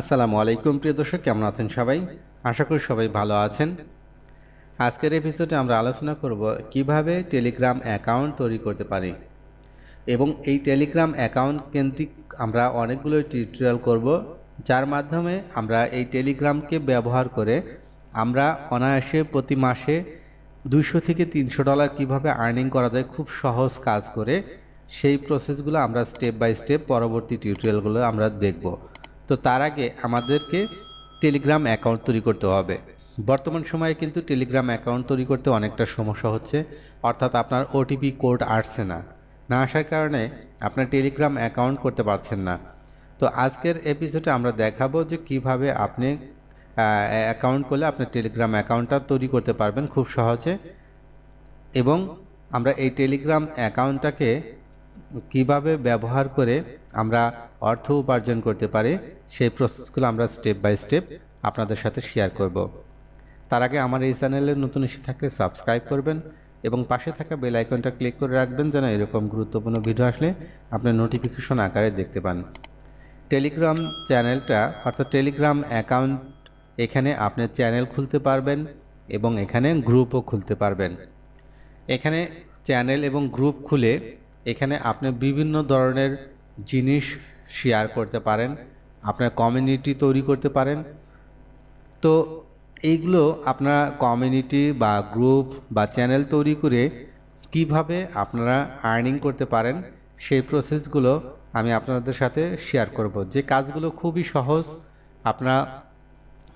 আসসালামু আলাইকুম প্রিয় দর্শক কেমন আছেন সবাই আশা করি সবাই ভালো আছেন আজকের এপিসোডে আমরা আলোচনা করব কিভাবে টেলিগ্রাম অ্যাকাউন্ট তৈরি করতে পারি এবং এই টেলিগ্রাম অ্যাকাউন্ট কেন্দ্রিক আমরা অনেকগুলো টিউটোরিয়াল করব যার মাধ্যমে আমরা এই টেলিগ্রামকে ব্যবহার করে আমরা অনায়াসে প্রতি মাসে দুইশো থেকে তিনশো ডলার কিভাবে আর্নিং করা যায় খুব সহজ কাজ করে সেই প্রসেসগুলো আমরা স্টেপ বাই স্টেপ পরবর্তী টিউটোরিয়ালগুলো আমরা দেখব তো তার আগে আমাদেরকে টেলিগ্রাম অ্যাকাউন্ট তৈরি করতে হবে বর্তমান সময়ে কিন্তু টেলিগ্রাম অ্যাকাউন্ট তৈরি করতে অনেকটা সমস্যা হচ্ছে অর্থাৎ আপনার ওটিপি কোড আসছে না না আসার কারণে আপনার টেলিগ্রাম অ্যাকাউন্ট করতে পারছেন না তো আজকের এপিসোডে আমরা দেখাবো যে কিভাবে আপনি অ্যাকাউন্ট করলে আপনার টেলিগ্রাম অ্যাকাউন্টটা তৈরি করতে পারবেন খুব সহজে এবং আমরা এই টেলিগ্রাম অ্যাকাউন্টটাকে কিভাবে ব্যবহার করে আমরা অর্থ উপার্জন করতে পারি সেই প্রসেসগুলো আমরা স্টেপ বাই স্টেপ আপনাদের সাথে শেয়ার করব তার আগে আমার এই চ্যানেলে নতুন এসে থাকলে সাবস্ক্রাইব করবেন এবং পাশে থাকা বেল আইকনটা ক্লিক করে রাখবেন যেন এরকম গুরুত্বপূর্ণ ভিডিও আসলে আপনার নোটিফিকেশন আকারে দেখতে পান টেলিগ্রাম চ্যানেলটা অর্থাৎ টেলিগ্রাম অ্যাকাউন্ট এখানে আপনি চ্যানেল খুলতে পারবেন এবং এখানে গ্রুপও খুলতে পারবেন এখানে চ্যানেল এবং গ্রুপ খুলে এখানে আপনি বিভিন্ন ধরনের জিনিস শেয়ার করতে পারেন আপনার কমিউনিটি তৈরি করতে পারেন তো এইগুলো আপনারা কমিউনিটি বা গ্রুপ বা চ্যানেল তৈরি করে কিভাবে আপনারা আর্নিং করতে পারেন সেই প্রসেসগুলো আমি আপনাদের সাথে শেয়ার করব যে কাজগুলো খুবই সহজ আপনারা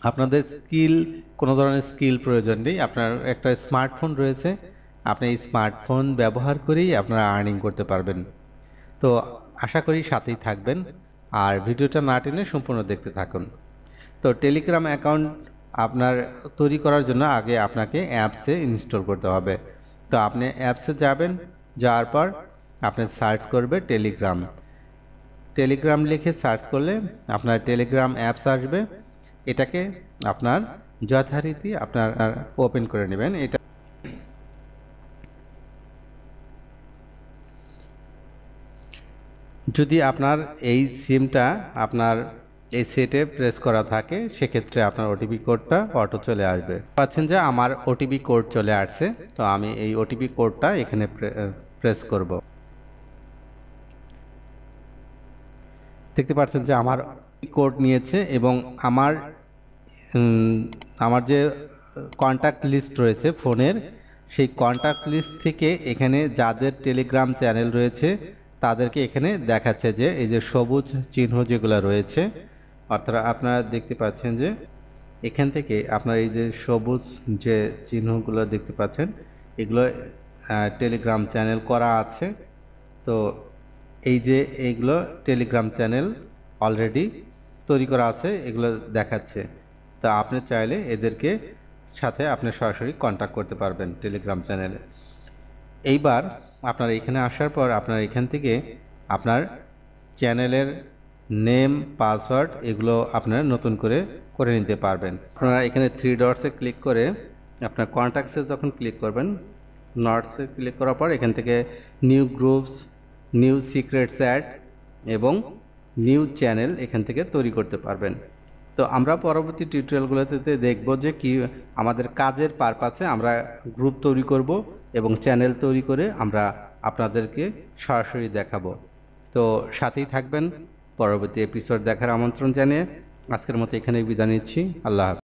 আপনাদের স্কিল কোনো ধরনের স্কিল প্রয়োজন নেই আপনার একটা স্মার্টফোন রয়েছে আপনি স্মার্টফোন ব্যবহার করেই আপনারা আর্নিং করতে পারবেন তো আশা করি সাথেই থাকবেন আর ভিডিওটা না টেনে সম্পূর্ণ দেখতে থাকুন তো টেলিগ্রাম অ্যাকাউন্ট আপনার তৈরি করার জন্য আগে আপনাকে অ্যাপসে ইনস্টল করতে হবে তো আপনি অ্যাপসে যাবেন যাওয়ার পর আপনি সার্চ করবে টেলিগ্রাম টেলিগ্রাম লিখে সার্চ করলে আপনার টেলিগ্রাম অ্যাপস আসবে এটাকে আপনার যথারীতি আপনার ওপেন করে নেবেন এটা যদি আপনার এই সিমটা আপনার এই সেটে প্রেস করা থাকে সেক্ষেত্রে আপনার ওটিপি কোডটা অটো চলে আসবে পাচ্ছেন যে আমার ওটিপি কোড চলে আসছে তো আমি এই ওটিপি কোডটা এখানে প্রেস করব দেখতে পাচ্ছেন যে আমার কোড নিয়েছে এবং আমার আমার যে কন্ট্যাক্ট লিস্ট রয়েছে ফোনের সেই কন্ট্যাক্ট লিস্ট থেকে এখানে যাদের টেলিগ্রাম চ্যানেল রয়েছে তাদেরকে এখানে দেখাচ্ছে যে এই যে সবুজ চিহ্ন যেগুলো রয়েছে অর্থাৎ আপনারা দেখতে পাচ্ছেন যে এখান থেকে আপনার এই যে সবুজ যে চিহ্নগুলো দেখতে পাচ্ছেন এগুলো টেলিগ্রাম চ্যানেল করা আছে তো এই যে এইগুলো টেলিগ্রাম চ্যানেল অলরেডি তৈরি করা আছে এগুলো দেখাচ্ছে তা আপনি চাইলে এদেরকে সাথে আপনি সরাসরি কন্ট্যাক্ট করতে পারবেন টেলিগ্রাম চ্যানেলে এইবার আপনার এখানে আসার পর আপনার এখান থেকে আপনার চ্যানেলের নেম পাসওয়ার্ড এগুলো আপনারা নতুন করে করে নিতে পারবেন আপনারা এখানে থ্রি ডটসে ক্লিক করে আপনার কন্ট্যাক্টসে যখন ক্লিক করবেন নটসে ক্লিক করার পর এখান থেকে new groups new secret chat এবং নিউ চ্যানেল এখান থেকে তৈরি করতে পারবেন তো আমরা পরবর্তী টিউটোরিয়ালগুলোতে দেখব যে কি আমাদের কাজের পারপাসে আমরা গ্রুপ তৈরি করব এবং চ্যানেল তৈরি করে আমরা আপনাদেরকে সরাসরি দেখাবো তো সাথেই থাকবেন পরবর্তী এপিসোড দেখার আমন্ত্রণ জানিয়ে আজকের মতো এখানে বিদায় নিচ্ছি আল্লাহ